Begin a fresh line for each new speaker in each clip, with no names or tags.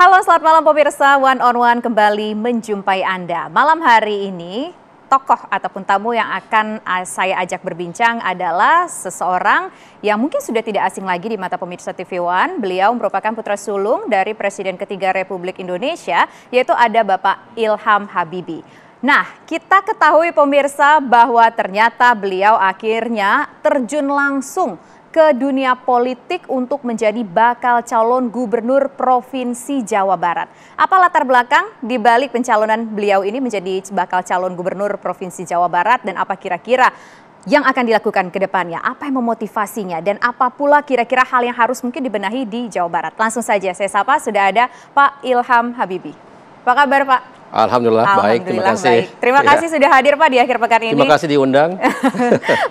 Halo selamat malam pemirsa One on One kembali menjumpai Anda. Malam hari ini tokoh ataupun tamu yang akan ah, saya ajak berbincang adalah seseorang yang mungkin sudah tidak asing lagi di mata pemirsa TV One. Beliau merupakan putra sulung dari Presiden ketiga Republik Indonesia yaitu ada Bapak Ilham Habibi. Nah, kita ketahui pemirsa bahwa ternyata beliau akhirnya terjun langsung ke dunia politik untuk menjadi bakal calon gubernur Provinsi Jawa Barat. Apa latar belakang di balik pencalonan beliau ini menjadi bakal calon gubernur Provinsi Jawa Barat dan apa kira-kira yang akan dilakukan ke depannya? Apa yang memotivasinya dan apa pula kira-kira hal yang harus mungkin dibenahi di Jawa Barat? Langsung saja saya sapa sudah ada Pak Ilham Habibi. Apa kabar Pak?
Alhamdulillah, Alhamdulillah baik, terima kasih. Baik. Terima ya. kasih ya. sudah
hadir Pak di akhir pekan ini. Terima kasih diundang.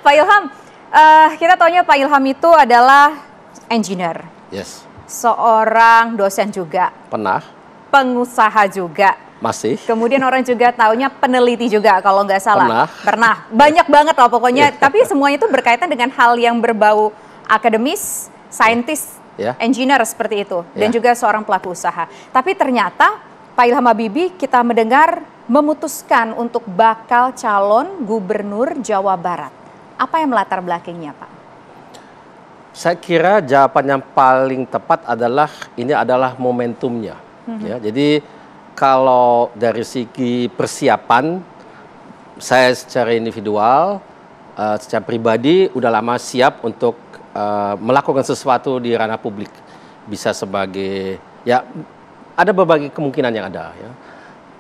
Pak Ilham, Uh, kita taunya Pak Ilham itu adalah engineer. Yes. Seorang dosen juga. Pernah. Pengusaha juga. Masih. Kemudian orang juga taunya peneliti juga kalau nggak salah. Pernah. Pernah. Banyak banget loh pokoknya. Iya. Tapi semuanya itu berkaitan dengan hal yang berbau akademis, saintis, yeah. Iya. engineer seperti itu. Dan iya. juga seorang pelaku usaha. Tapi ternyata Pak Ilham Habibie kita mendengar memutuskan untuk bakal calon gubernur Jawa Barat. Apa yang melatar belakangnya, Pak?
Saya kira jawaban yang paling tepat adalah ini adalah momentumnya. hmm Ya, jadi kalau dari segi persiapan, saya secara individual, uh, secara pribadi udah lama siap untuk uh, melakukan sesuatu di ranah publik. Bisa sebagai ya ada berbagai kemungkinan yang ada. Ya.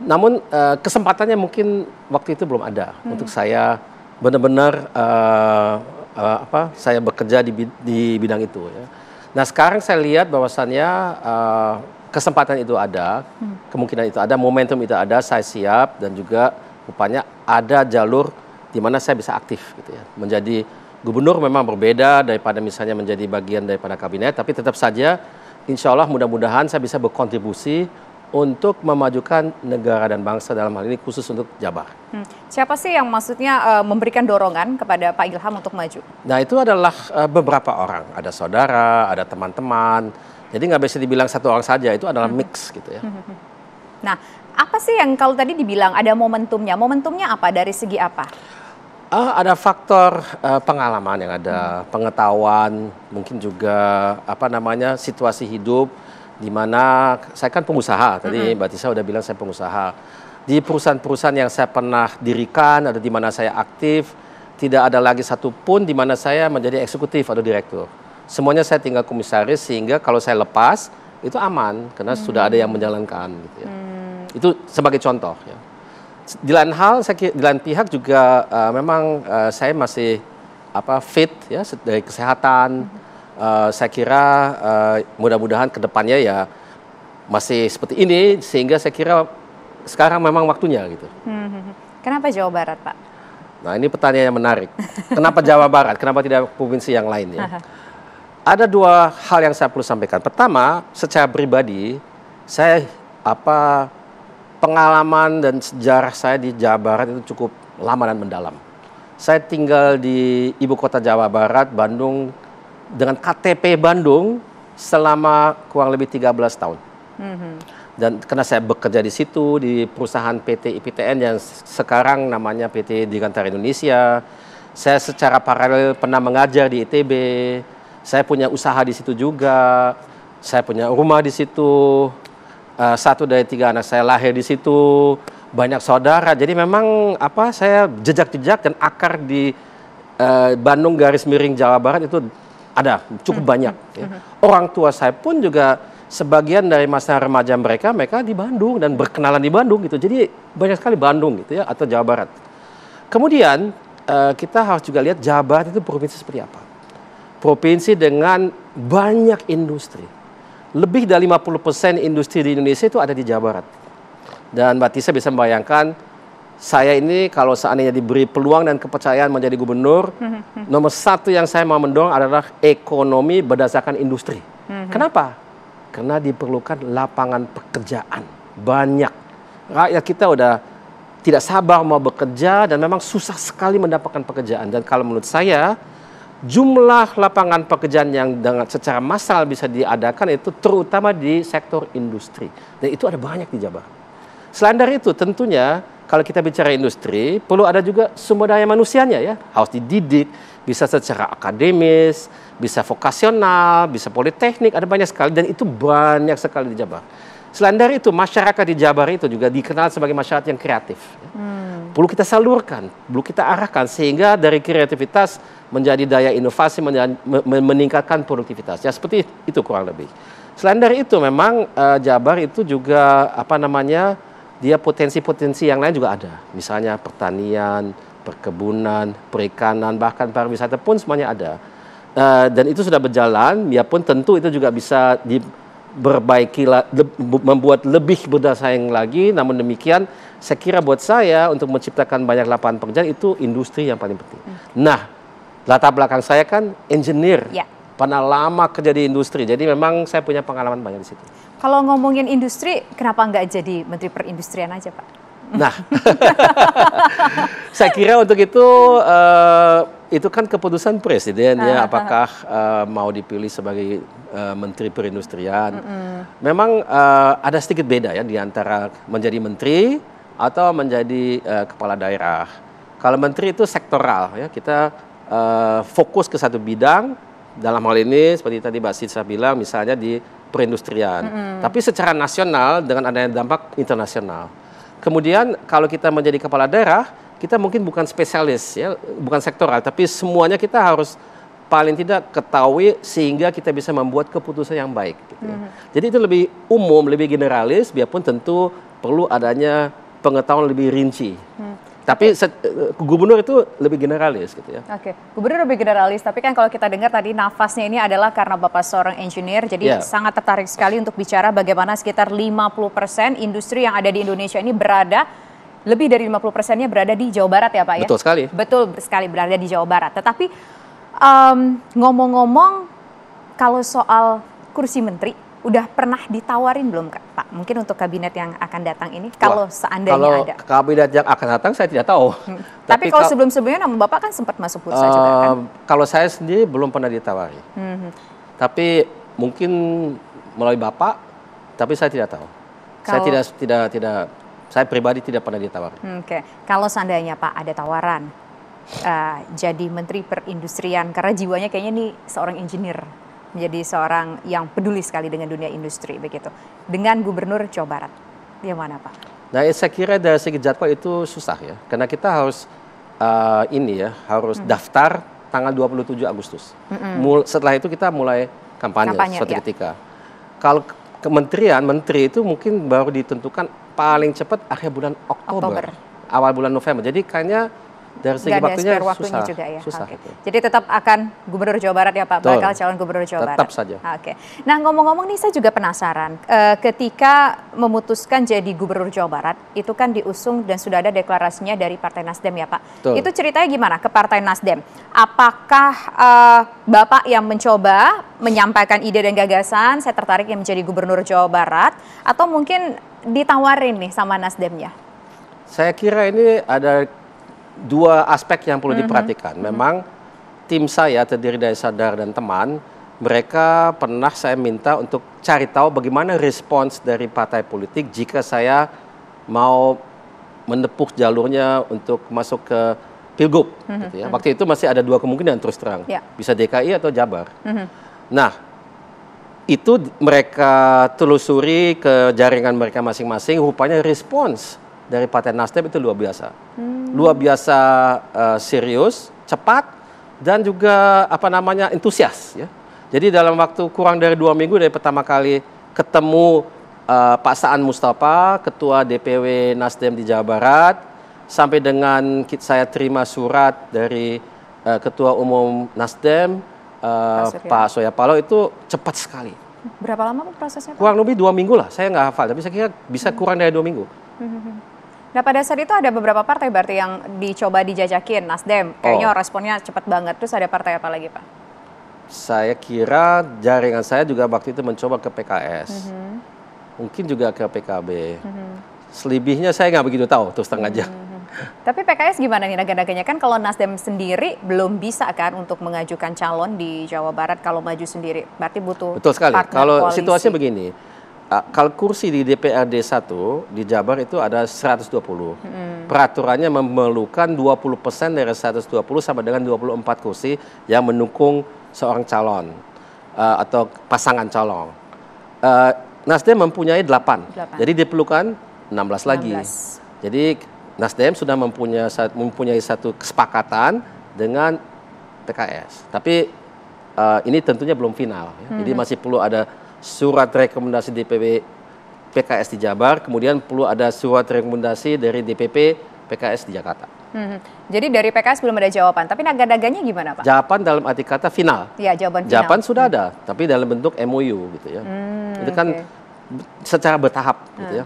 Namun uh, kesempatannya mungkin waktu itu belum ada hmm. untuk saya benar-benar uh, uh, apa saya bekerja di, di bidang itu ya. Nah sekarang saya lihat bahwasannya uh, kesempatan itu ada, hmm. kemungkinan itu ada, momentum itu ada, saya siap dan juga rupanya ada jalur di mana saya bisa aktif gitu ya. Menjadi gubernur memang berbeda daripada misalnya menjadi bagian daripada kabinet, tapi tetap saja insya Allah mudah-mudahan saya bisa berkontribusi untuk memajukan negara dan bangsa dalam hal ini khusus untuk Jabar.
Hmm. Siapa sih yang maksudnya uh, memberikan dorongan kepada Pak Ilham untuk maju?
Nah itu adalah uh, beberapa orang, ada saudara, ada teman-teman. Jadi nggak bisa dibilang satu orang saja, itu adalah hmm. mix gitu ya.
Hmm. Nah apa sih yang kalau tadi dibilang ada momentumnya? Momentumnya apa dari segi apa?
Uh, ada faktor uh, pengalaman yang ada, hmm. pengetahuan, mungkin juga apa namanya situasi hidup di mana saya kan pengusaha tadi mm -hmm. Mbak Tisa udah bilang saya pengusaha di perusahaan-perusahaan yang saya pernah dirikan atau di mana saya aktif tidak ada lagi satupun di mana saya menjadi eksekutif atau direktur semuanya saya tinggal komisaris sehingga kalau saya lepas itu aman karena -hmm. sudah ada yang hmm. menjalankan gitu ya. Mm. Itu sebagai contoh ya. Di lain hal saya di lain pihak juga uh, memang uh, saya masih apa fit ya dari kesehatan -hmm Eh, saya kira uh, mudah-mudahan kedepannya ya masih seperti ini sehingga saya kira sekarang memang waktunya gitu.
Hmm, kenapa Jawa Barat Pak?
Nah ini pertanyaan yang menarik. Kenapa Jawa Barat? Kenapa tidak provinsi yang lainnya? Ada dua hal yang saya perlu sampaikan. Pertama, secara pribadi saya apa pengalaman dan sejarah saya di Jawa Barat itu cukup lama dan mendalam. Saya tinggal di ibu kota Jawa Barat, Bandung, dengan KTP Bandung selama kurang lebih 13 tahun. Mm -hmm. Dan karena saya bekerja di situ di perusahaan PT IPTN yang sekarang namanya PT Dirgantara Indonesia. Saya secara paralel pernah mengajar di ITB. Saya punya usaha di situ juga. Saya punya rumah di situ. Uh, satu dari tiga anak saya lahir di situ. Banyak saudara. Jadi memang apa saya jejak-jejak dan akar di eh, Bandung garis miring Jawa Barat itu ada cukup hmm. banyak. Ya. Orang tua saya pun juga sebagian dari masa remaja mereka mereka di Bandung dan berkenalan di Bandung gitu. Jadi banyak sekali Bandung gitu ya atau Jawa Barat. Kemudian uh, kita harus juga lihat Jawa Barat itu provinsi seperti apa. Provinsi dengan banyak industri. Lebih dari 50% industri di Indonesia itu ada di Jawa Barat. Dan Mbak Tisa bisa membayangkan saya ini kalau seandainya diberi peluang dan kepercayaan menjadi gubernur, hmm nomor satu yang saya mau mendorong adalah ekonomi berdasarkan industri. hmm Kenapa? Karena diperlukan lapangan pekerjaan banyak. Rakyat kita udah tidak sabar mau bekerja dan memang susah sekali mendapatkan pekerjaan. Dan kalau menurut saya, jumlah lapangan pekerjaan yang dengan secara massal bisa diadakan itu terutama di sektor industri. Dan itu ada banyak di Jabar. Selain dari itu, tentunya kalau kita bicara industri, perlu ada juga sumber daya manusianya ya. Harus dididik, bisa secara akademis, bisa vokasional, bisa politeknik, ada banyak sekali. Dan itu banyak sekali di Jabar. Selain dari itu, masyarakat di Jabar itu juga dikenal sebagai masyarakat yang kreatif. Ya. Hmm. Perlu kita salurkan, perlu kita arahkan, sehingga dari kreativitas menjadi daya inovasi, meningkatkan produktivitas. Ya seperti itu kurang lebih. Selain dari itu, memang uh, Jabar itu juga apa namanya dia potensi-potensi yang lain juga ada. Misalnya pertanian, perkebunan, perikanan, bahkan pariwisata pun semuanya ada. Uh, dan itu sudah berjalan, ya pun tentu itu juga bisa diperbaiki, le, membuat lebih saing lagi. Namun demikian, saya kira buat saya untuk menciptakan banyak lapangan pekerjaan itu industri yang paling penting. Hmm. Nah, latar belakang saya kan engineer. Yeah pernah lama kerja di industri. Jadi memang saya punya pengalaman banyak di situ.
Kalau ngomongin industri, kenapa nggak jadi Menteri Perindustrian aja, Pak? Nah,
saya kira untuk itu uh, itu kan keputusan presiden ya ah. apakah uh, mau dipilih sebagai uh, menteri perindustrian. Mm -hmm. Memang uh, ada sedikit beda ya di antara menjadi menteri atau menjadi uh, kepala daerah. Kalau menteri itu sektoral ya kita uh, fokus ke satu bidang dalam hal ini seperti tadi Mbak Sisa bilang misalnya di perindustrian. Mm -hmm. Tapi secara nasional dengan adanya dampak internasional. Kemudian kalau kita menjadi kepala daerah, kita mungkin bukan spesialis ya, bukan sektoral, tapi semuanya kita harus paling tidak ketahui sehingga kita bisa membuat keputusan yang baik. Gitu ya. mm-hmm. Jadi itu lebih umum, lebih generalis, biarpun tentu perlu adanya pengetahuan lebih rinci. Mm-hmm. Tapi eh, gubernur itu lebih generalis gitu ya.
Oke, okay. gubernur lebih generalis. Tapi kan kalau kita dengar tadi nafasnya ini adalah karena bapak seorang engineer, jadi yeah. sangat tertarik sekali untuk bicara bagaimana sekitar 50% industri yang ada di Indonesia ini berada lebih dari 50 persennya berada di Jawa Barat ya Pak ya? Betul sekali. Betul sekali berada di Jawa Barat. Tetapi ngomong ngomong-ngomong kalau soal kursi menteri, udah pernah ditawarin belum Kak, Pak? Mungkin untuk kabinet yang akan datang ini Wah, kalau seandainya kalau ada.
kabinet yang akan datang saya tidak tahu. Hmm. Tapi, Tapi kalau
sebelum-sebelumnya nama Bapak kan sempat masuk bursa uh, juga kan?
Kalau saya sendiri belum pernah ditawari. Hmm. Tapi mungkin melalui Bapak tapi saya tidak tahu. Kalau, saya tidak tidak tidak saya pribadi tidak pernah ditawar. Oke.
Okay. Kalau seandainya Pak ada tawaran uh, jadi menteri perindustrian karena jiwanya kayaknya nih seorang engineer menjadi seorang yang peduli sekali dengan dunia industri begitu. Dengan Gubernur Jawa Barat, yang mana Pak?
Nah, eh, saya kira dari segi jadwal itu susah ya, karena kita harus uh, ini ya, harus hmm. daftar tanggal 27 Agustus. Hmm. Mul setelah itu kita mulai kampanye, kampanye suatu ya. ketika. Kalau kementerian, menteri itu mungkin baru ditentukan paling cepat akhir bulan Oktober, Oktober. awal bulan November. Jadi kayaknya dari segi waktunya, waktunya susah, juga ya. Susah. Okay. Gitu.
Jadi tetap akan Gubernur Jawa Barat ya Pak, Betul. bakal calon Gubernur Jawa tetap Barat. Tetap saja. Oke. Okay. Nah ngomong-ngomong nih saya juga penasaran, e, ketika memutuskan jadi Gubernur Jawa Barat itu kan diusung dan sudah ada deklarasinya dari Partai Nasdem ya Pak. Betul. Itu ceritanya gimana ke Partai Nasdem? Apakah e, Bapak yang mencoba menyampaikan ide dan gagasan, saya tertarik yang menjadi Gubernur Jawa Barat, atau mungkin ditawarin nih sama Nasdemnya?
Saya kira ini ada dua aspek yang perlu mm -hmm. diperhatikan. Mhm. Memang tim saya terdiri dari sadar dan teman, mereka pernah saya minta untuk cari tahu bagaimana respons dari partai politik jika saya mau menepuk jalurnya untuk masuk ke pilgub. Mm
-hmm. gitu ya. Mhm. Waktu
itu masih ada dua kemungkinan terus terang, yeah. bisa DKI atau Jabar. Mm -hmm. Nah, itu mereka telusuri ke jaringan mereka masing-masing. Rupanya respons dari Partai Nasdem itu luar biasa. Hmm. Luar biasa uh, serius, cepat dan juga apa namanya antusias ya. Jadi dalam waktu kurang dari dua minggu dari pertama kali ketemu uh, Pak Saan Mustafa, Ketua DPW Nasdem di Jawa Barat, sampai dengan saya terima surat dari uh, Ketua Umum Nasdem uh, Pak, Pak Paloh itu cepat sekali.
Berapa lama prosesnya? Kurang
lebih dua minggu lah, saya nggak hafal, tapi saya kira bisa hmm. kurang dari dua minggu.
Hmm, hmm, Nah pada saat itu ada beberapa partai berarti yang dicoba dijajakin Nasdem. Kayaknya oh. responnya cepat banget. Terus ada partai apa lagi Pak?
Saya kira jaringan saya juga waktu itu mencoba ke PKS. Mm -hmm. Mungkin juga ke PKB. Mm -hmm. Selebihnya saya nggak begitu tahu terus setengah mm -hmm.
Tapi PKS gimana nih naga-naganya? Kan kalau Nasdem sendiri belum bisa kan untuk mengajukan calon di Jawa Barat kalau maju sendiri. Berarti butuh Betul sekali. Kalau koalisi. situasi
begini, kalau kursi di DPRD 1 di Jabar itu ada 120. Hmm. Peraturannya memerlukan 20% dari 120 sama dengan 24 kursi yang mendukung seorang calon uh, atau pasangan calon. Uh, Nasdem mempunyai 8. 8. Jadi diperlukan 16, 16 lagi. Jadi Nasdem sudah mempunyai mempunyai satu kesepakatan dengan TKS. Tapi uh, ini tentunya belum final ya. Hmm. Jadi masih perlu ada surat rekomendasi DPP PKS di Jabar, kemudian perlu ada surat rekomendasi dari DPP PKS di Jakarta.
Hmm,
jadi dari PKS belum ada jawaban, tapi naga-naganya gimana Pak?
Jawaban dalam arti kata final.
Ya, jawaban final. Jawaban
sudah hmm. ada, tapi dalam bentuk MOU gitu ya. Hmm, Itu kan okay. secara bertahap gitu hmm. gitu ya.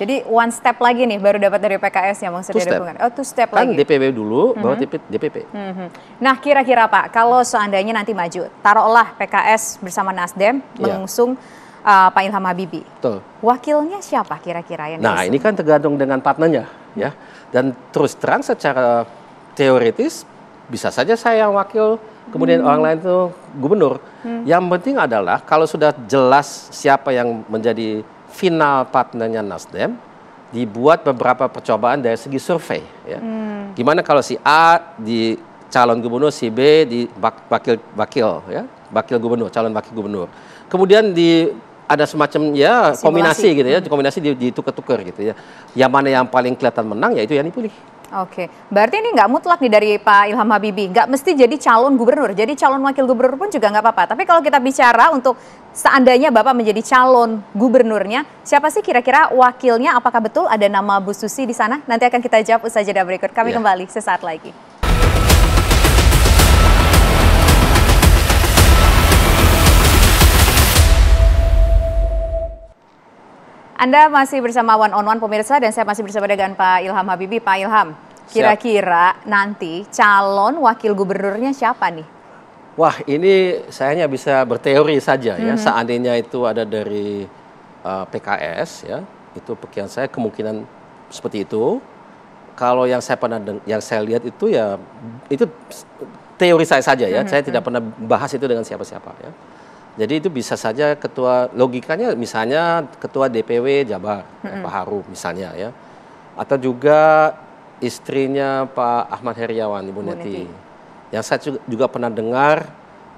Jadi one step lagi nih baru dapat dari PKS yang maksudnya dukungan. Bung Oh, two step kan lagi. Kan
DPW dulu, mm-hmm. baru DPP.
Mm-hmm. Nah, kira-kira Pak, kalau seandainya nanti maju, taruhlah PKS bersama Nasdem yeah. mengusung uh, Pak Ilham Habibie. Betul. Wakilnya siapa kira-kira yang Nah, diusung?
ini kan tergantung dengan partnernya ya. Dan terus terang secara teoritis bisa saja saya yang wakil kemudian hmm. orang lain itu gubernur. Hmm. Yang penting adalah kalau sudah jelas siapa yang menjadi final partnernya Nasdem dibuat beberapa percobaan dari segi survei. Ya. Hmm. Gimana kalau si A di calon gubernur, si B di wakil wakil ya, wakil gubernur, calon wakil gubernur. Kemudian di ada semacam ya Simulasi. kombinasi gitu ya, hmm. kombinasi di ditukar-tukar gitu ya. Yang mana yang paling kelihatan menang ya itu yang dipilih.
Oke, berarti ini nggak mutlak nih dari Pak Ilham Habibie, nggak mesti jadi calon gubernur, jadi calon wakil gubernur pun juga nggak apa-apa. Tapi kalau kita bicara untuk seandainya Bapak menjadi calon gubernurnya, siapa sih kira-kira wakilnya? Apakah betul ada nama Bu Susi di sana? Nanti akan kita jawab usai jeda berikut. Kami ya. kembali sesaat lagi. Anda masih bersama One on One pemirsa dan saya masih bersama dengan Pak Ilham Habibi. Pak Ilham, kira-kira nanti calon wakil gubernurnya siapa nih?
Wah ini saya hanya bisa berteori saja ya. Mm -hmm. Seandainya itu ada dari uh, eh, PKS ya, itu bagian saya kemungkinan seperti itu. Kalau yang saya pernah yang saya lihat itu ya itu teori saya saja ya. -hmm. Saya tidak mhm. pernah bahas itu dengan siapa-siapa ya. Jadi itu bisa saja ketua logikanya misalnya ketua DPW Jabar -hmm. Pak Haru misalnya ya. Atau juga istrinya Pak Ahmad Heriawan Ibu Neti. Yang saya juga pernah dengar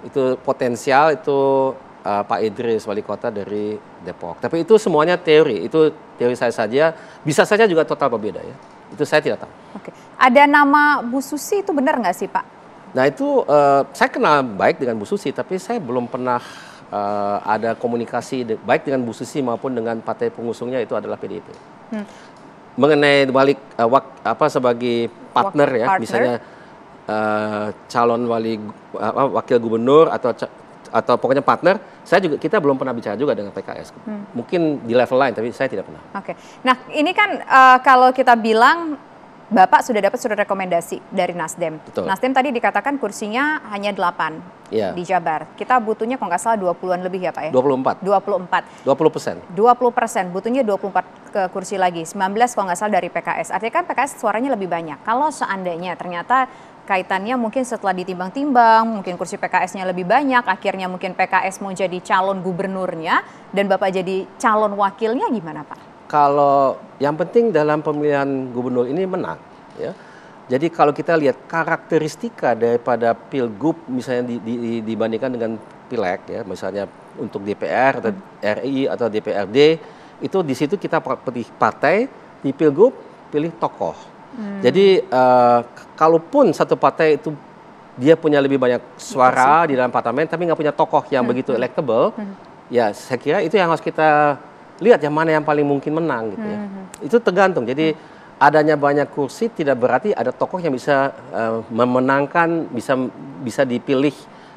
itu potensial itu uh, Pak Idris wali kota dari Depok. Tapi itu semuanya teori, itu teori saya saja. Bisa saja juga total berbeda ya. Itu saya tidak tahu.
Oke. Ada nama Bu Susi itu benar nggak sih Pak?
Nah itu uh, saya kenal baik dengan Bu Susi, tapi saya belum pernah uh, ada komunikasi de baik dengan Bu Susi maupun dengan partai pengusungnya itu adalah PDIP. Hmm. Mengenai balik uh, wak, apa sebagai partner wak, ya, partner. misalnya uh, calon wali uh, wakil gubernur atau atau pokoknya partner, saya juga kita belum pernah bicara juga dengan PKS. Hmm. Mungkin di level lain, tapi saya tidak pernah. Oke,
okay. nah ini kan uh, kalau kita bilang Bapak sudah dapat surat rekomendasi dari Nasdem. Betul. Nasdem tadi dikatakan kursinya hanya 8 ya. di Jabar. Kita butuhnya kalau nggak salah 20-an lebih ya Pak ya? 24. 24. 20 persen. 20 persen, butuhnya 24 ke kursi lagi. 19 kalau nggak salah dari PKS. Artinya kan PKS suaranya lebih banyak. Kalau seandainya ternyata kaitannya mungkin setelah ditimbang-timbang, mungkin kursi PKS-nya lebih banyak, akhirnya mungkin PKS mau jadi calon gubernurnya, dan Bapak jadi calon wakilnya gimana Pak?
kalau yang penting dalam pemilihan gubernur ini menang ya. Jadi kalau kita lihat karakteristika daripada pilgub misalnya di, di, dibandingkan dengan pileg ya, misalnya untuk DPR atau RI atau DPRD itu di situ kita pilih partai, di pilgub pilih tokoh.
Hmm. Jadi
uh, kalaupun satu partai itu dia punya lebih banyak suara di dalam parlemen tapi nggak punya tokoh yang hmm. begitu electable, hmm. ya saya kira itu yang harus kita lihat yang mana yang paling mungkin menang gitu ya. Hmm, hmm. Itu tergantung. Jadi adanya banyak kursi tidak berarti ada tokoh yang bisa uh, memenangkan, bisa bisa dipilih,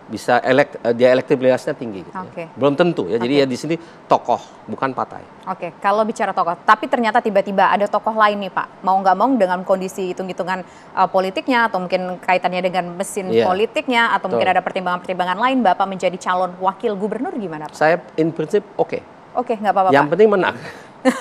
bisa elekt uh, eh, dia elektabilitasnya tinggi gitu. Okay. Ya. Belum tentu ya. Jadi okay. ya di sini tokoh bukan partai.
Oke, okay. kalau bicara tokoh, tapi ternyata tiba-tiba ada tokoh lain nih Pak. Mau nggak mau dengan kondisi hitung-hitungan uh, politiknya atau mungkin kaitannya dengan mesin yeah. politiknya atau Tuh. mungkin ada pertimbangan-pertimbangan lain Bapak menjadi calon wakil gubernur gimana Pak?
Saya in prinsip oke. Okay
Oke, nggak apa-apa. Yang
penting menang.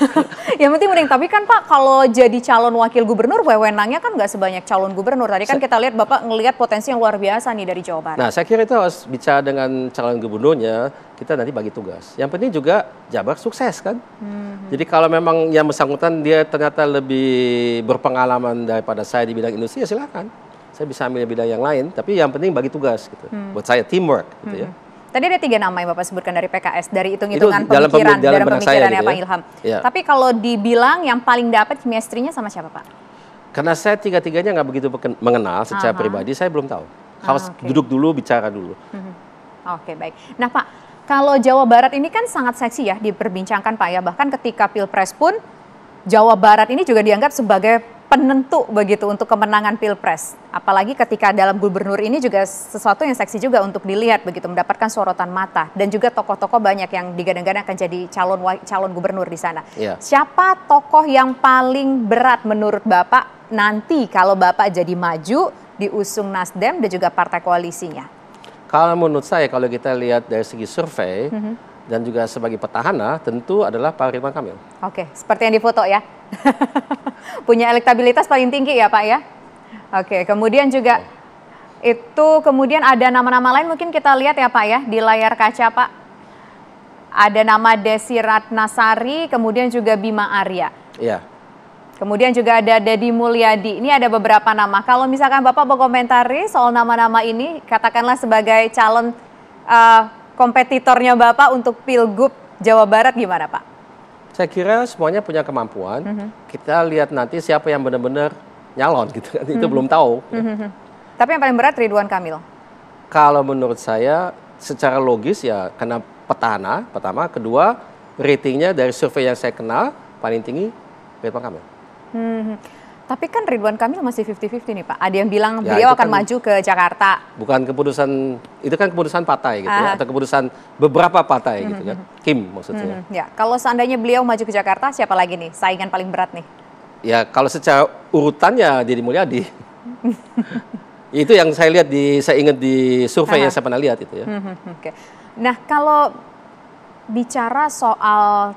yang penting mending tapi kan Pak kalau jadi calon wakil gubernur wewenangnya kan nggak sebanyak calon gubernur tadi kan kita lihat Bapak ngelihat potensi yang luar biasa nih dari Jawa Barat. Nah
saya kira itu harus bicara dengan calon gubernurnya kita nanti bagi tugas. Yang penting juga Jabar sukses kan. Mm-hmm. Jadi kalau memang yang bersangkutan dia ternyata lebih berpengalaman daripada saya di bidang industri ya silakan. Saya bisa ambil bidang yang lain tapi yang penting bagi tugas gitu. hmm Buat saya teamwork gitu
ya. hmm ya. Tadi ada tiga nama yang Bapak sebutkan dari PKS, dari hitung-hitungan pemikiran, pemikiran, dalam, dalam pemikirannya gitu ya. Pak Ilham. Ya. Tapi kalau dibilang yang paling dapat kimia sama siapa Pak?
Karena saya tiga-tiganya nggak begitu mengenal secara Aha. pribadi, saya belum tahu. Ah, Harus ah, okay. duduk dulu, bicara dulu. Mhm.
Oke, okay, baik. Nah Pak, kalau Jawa Barat ini kan sangat seksi ya diperbincangkan Pak ya. Bahkan ketika Pilpres pun Jawa Barat ini juga dianggap sebagai penentu begitu untuk kemenangan pilpres. Apalagi ketika dalam gubernur ini juga sesuatu yang seksi juga untuk dilihat begitu mendapatkan sorotan mata dan juga tokoh-tokoh banyak yang digadang-gadang akan jadi calon calon gubernur di sana. Yeah. Siapa tokoh yang paling berat menurut Bapak nanti kalau Bapak jadi maju diusung Nasdem dan juga partai koalisinya?
Kalau menurut saya kalau kita lihat dari segi survei mm -hmm. dan juga sebagai petahana tentu adalah Pak Ridwan Kamil.
Oke, seperti yang difoto ya. Punya elektabilitas paling tinggi ya Pak ya? Oke, kemudian juga itu kemudian ada nama-nama lain mungkin kita lihat ya Pak ya di layar kaca Pak. Ada nama Desi Ratnasari, kemudian juga Bima Arya. Iya. Kemudian juga ada Dedi Mulyadi. Ini ada beberapa nama. Kalau misalkan Bapak komentari soal nama-nama ini, katakanlah sebagai calon uh, kompetitornya Bapak untuk Pilgub Jawa Barat gimana Pak?
saya kira semuanya punya kemampuan. Mm -hmm. Kita lihat nanti siapa yang benar-benar nyalon gitu kan. Itu mm -hmm. belum tahu. Mm
-hmm. Ya. Tapi yang paling berat Ridwan Kamil.
Kalau menurut saya secara logis ya karena petahana pertama, kedua ratingnya dari survei yang saya kenal paling tinggi Ridwan Kamil.
Mm -hmm. Tapi kan Ridwan Kamil masih 50-50 nih Pak. Ada yang bilang ya, beliau akan kan, maju ke Jakarta.
Bukan keputusan itu kan keputusan partai gitu Uh. atau keputusan beberapa partai hmm. gitu hmm, kan. Hmm. Kim maksudnya. Hmm, hmm.
Ya, kalau seandainya beliau maju ke Jakarta siapa lagi nih saingan paling berat nih?
Ya, kalau secara urutannya Deddy Mulyadi. itu yang saya lihat di saya ingat di survei -huh. yang saya pernah lihat itu ya. Hmm.
Oke. Okay. Nah, kalau bicara soal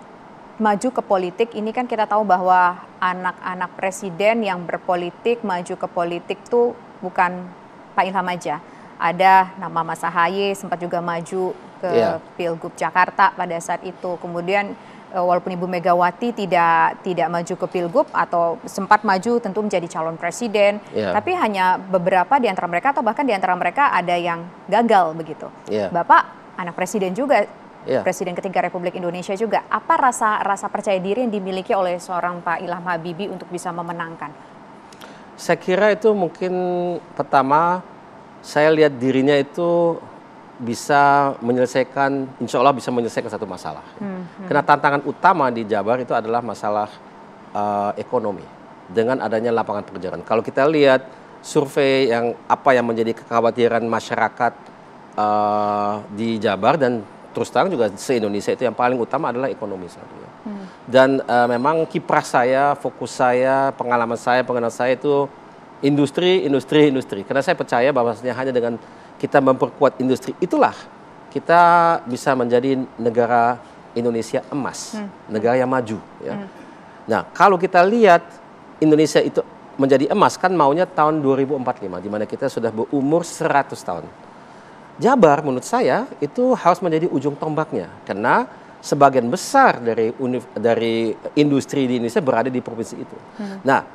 maju ke politik ini kan kita tahu bahwa anak-anak presiden yang berpolitik maju ke politik tuh bukan Pak Ilham aja. Ada nama Mas Ahaye sempat juga maju ke yeah. Pilgub Jakarta pada saat itu. Kemudian eh, walaupun Ibu Megawati tidak tidak maju ke Pilgub atau sempat maju tentu menjadi calon presiden, yeah. tapi hanya beberapa di antara mereka atau bahkan di antara mereka ada yang gagal begitu. Yeah. Bapak anak presiden juga yeah. Presiden ketiga Republik Indonesia juga. Apa rasa rasa percaya diri yang dimiliki oleh seorang Pak Ilham Habibi untuk bisa memenangkan?
Saya kira itu mungkin pertama saya lihat dirinya itu bisa menyelesaikan, insya Allah bisa menyelesaikan satu masalah.
Hmm, hmm. Karena
tantangan utama di Jabar itu adalah masalah uh, ekonomi dengan adanya lapangan pekerjaan. Kalau kita lihat survei yang apa yang menjadi kekhawatiran masyarakat uh, di Jabar dan terus terang juga se-Indonesia itu yang paling utama adalah ekonomi ya. Hmm. Dan uh, memang kiprah saya, fokus saya, pengalaman saya, pengenal saya itu industri, industri, industri. Karena saya percaya bahwasanya hanya dengan kita memperkuat industri itulah kita bisa menjadi negara Indonesia emas, hmm. negara yang maju. Ya. Hmm. Nah, kalau kita lihat Indonesia itu menjadi emas kan maunya tahun 2045, di mana kita sudah berumur 100 tahun. Jabar menurut saya itu harus menjadi ujung tombaknya karena sebagian besar dari unif, dari industri di Indonesia berada di provinsi itu. Hmm. Nah,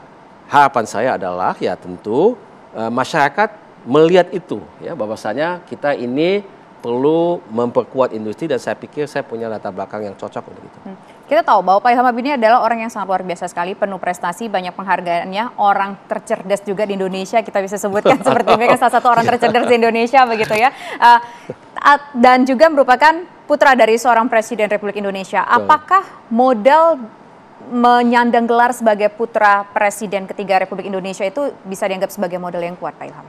harapan saya adalah ya tentu e, masyarakat melihat itu ya bahwasanya kita ini perlu memperkuat industri dan saya pikir saya punya latar belakang yang cocok untuk itu. Hmm.
Kita tahu bahwa Pak Ilham Abidin adalah orang yang sangat luar biasa sekali, penuh prestasi, banyak penghargaannya, orang tercerdas juga di Indonesia, kita bisa
sebutkan seperti mereka salah satu orang tercerdas di
Indonesia begitu ya. Uh, dan juga merupakan putra dari seorang Presiden Republik Indonesia. Apakah modal menyandang gelar sebagai putra Presiden ketiga Republik Indonesia itu bisa dianggap sebagai modal yang kuat
Pak Ilham?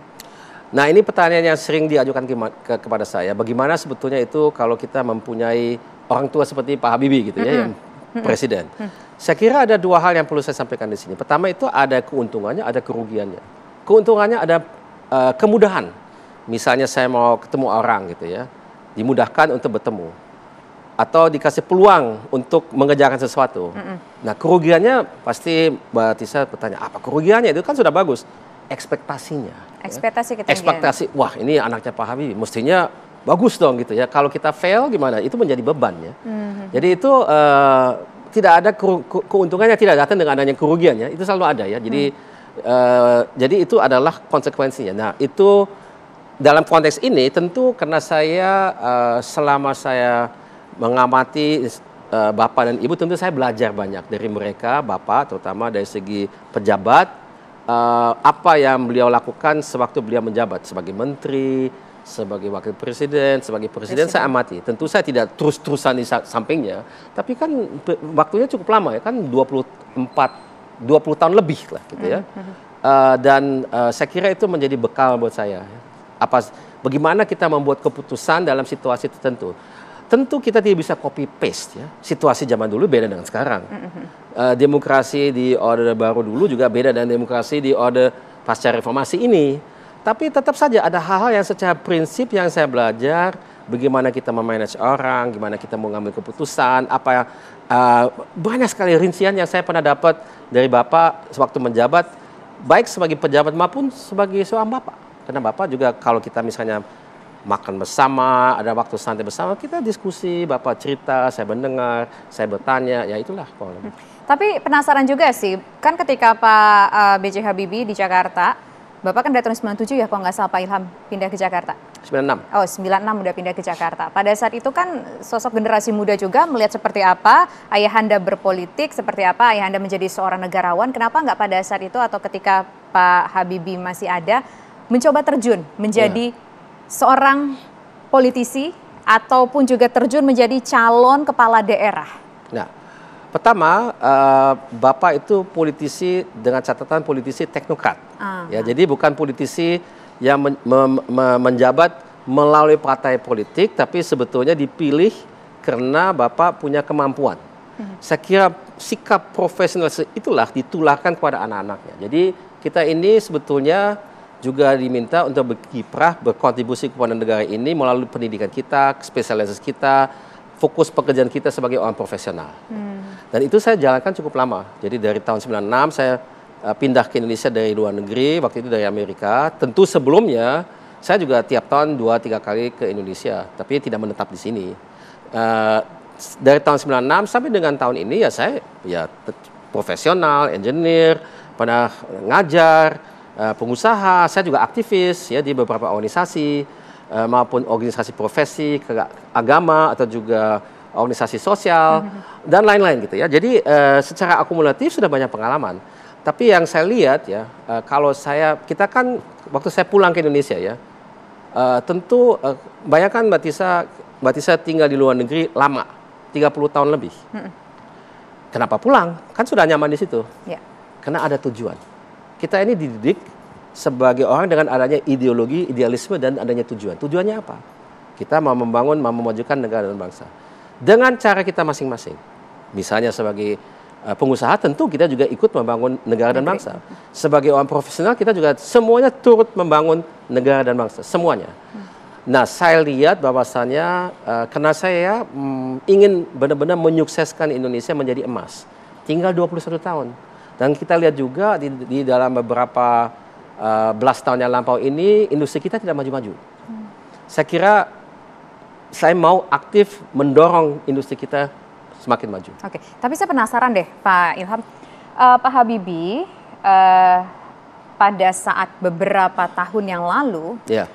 Nah ini pertanyaan yang sering diajukan ke, ke, kepada saya, bagaimana sebetulnya itu kalau kita mempunyai orang tua seperti Pak Habibie gitu mm -hmm. ya, yang presiden. Mm -hmm. Saya kira ada dua hal yang perlu saya sampaikan di sini. Pertama itu ada keuntungannya, ada kerugiannya. Keuntungannya ada uh, kemudahan. Misalnya saya mau ketemu orang gitu ya, dimudahkan untuk bertemu atau dikasih peluang untuk mengerjakan sesuatu. Mm -hmm. Nah kerugiannya pasti Mbak Tisa bertanya apa kerugiannya itu kan sudah bagus ekspektasinya Iya.
ekspektasi kita ekspektasi
wah ini anaknya Pak Habibie mestinya bagus dong gitu ya kalau kita fail gimana itu menjadi beban ya
mm-hmm. jadi
itu uh, tidak ada ke keuntungannya tidak datang dengan adanya kerugiannya itu selalu ada ya jadi mm. uh, jadi itu adalah konsekuensinya nah itu dalam konteks ini tentu karena saya uh, selama saya mengamati uh, bapak dan ibu tentu saya belajar banyak dari mereka bapak terutama dari segi pejabat uh, apa yang beliau lakukan sewaktu beliau menjabat sebagai menteri, sebagai wakil presiden, sebagai presiden, presiden. saya amati. Tentu saya tidak terus-terusan di sampingnya, tapi kan waktunya cukup lama ya, kan 24 20 tahun lebih lah gitu ya. Uh, dan uh, saya kira itu menjadi bekal buat saya. Apa bagaimana kita membuat keputusan dalam situasi tertentu tentu kita tidak bisa copy paste ya. Situasi zaman dulu beda dengan sekarang. Mm -hmm. uh, demokrasi di order Baru dulu juga beda dengan demokrasi di order pasca reformasi ini. Tapi tetap saja ada hal-hal yang secara prinsip yang saya belajar bagaimana kita memanage orang, gimana kita mau ngambil keputusan, apa uh, banyak sekali rincian yang saya pernah dapat dari Bapak sewaktu menjabat baik sebagai pejabat maupun sebagai seorang Bapak. Karena Bapak juga kalau kita misalnya makan bersama, ada waktu santai bersama, kita diskusi, Bapak cerita, saya mendengar, saya bertanya, ya itulah Hmm.
Tapi penasaran juga sih, kan ketika Pak uh, eh, BJ Habibie di Jakarta, Bapak kan dari tahun 97 ya kalau nggak salah Pak Ilham pindah ke Jakarta? 96. Oh, 96 udah pindah ke Jakarta. Pada saat itu kan sosok generasi muda juga melihat seperti apa ayahanda berpolitik, seperti apa ayahanda menjadi seorang negarawan. Kenapa nggak pada saat itu atau ketika Pak Habibie masih ada, mencoba terjun menjadi iya seorang politisi ataupun juga terjun menjadi calon kepala daerah?
Nah, pertama uh, Bapak itu politisi dengan catatan politisi teknokrat. Uh ah. -huh. Ya, jadi bukan politisi yang men me me menjabat melalui partai politik tapi sebetulnya dipilih karena Bapak punya kemampuan. Uh hmm. -huh. Saya kira sikap profesional itulah ditularkan kepada anak-anaknya. Jadi kita ini sebetulnya juga diminta untuk berkiprah, berkontribusi kepada negara ini melalui pendidikan kita, spesialisasi kita, fokus pekerjaan kita sebagai orang profesional. Hmm. Dan itu saya jalankan cukup lama. Jadi dari tahun 96 saya eh, pindah ke Indonesia dari luar negeri, waktu itu dari Amerika. Tentu sebelumnya saya juga tiap tahun dua tiga kali ke Indonesia, tapi tidak menetap di sini. Uh, dari tahun 96 sampai dengan tahun ini ya saya ya profesional, engineer, pernah ngajar, Eh, pengusaha, saya juga aktivis ya di beberapa organisasi uh, maupun organisasi profesi, agama atau juga organisasi sosial mm-hmm. dan lain-lain gitu ya. Jadi uh, secara akumulatif sudah banyak pengalaman. Tapi yang saya lihat ya, uh, kalau saya kita kan waktu saya pulang ke Indonesia ya, uh, tentu uh, bayangkan Mbak Tisa, Mbak Tisa tinggal di luar negeri lama, 30 tahun lebih. kenapa pulang? Kan sudah nyaman di situ. Ya. Karena ada tujuan. Kita ini dididik sebagai orang dengan adanya ideologi, idealisme dan adanya tujuan. Tujuannya apa? Kita mau membangun, mau memajukan negara dan bangsa. Dengan cara kita masing-masing. Misalnya sebagai eh, pengusaha tentu kita juga ikut membangun negara dan bangsa. Sebagai orang profesional kita juga semuanya turut membangun negara dan bangsa, semuanya. Nah, saya lihat bahwasannya eh, karena saya mm, ingin benar-benar menyukseskan Indonesia menjadi emas. Tinggal 21 tahun. Dan kita lihat juga di, di dalam beberapa uh, belas tahun yang lampau ini industri kita tidak maju-maju. Hmm. Saya kira saya mau aktif mendorong industri kita semakin maju. Oke,
tapi saya penasaran deh Pak Ilham, uh, Pak Habibie uh, pada saat beberapa tahun yang lalu yeah.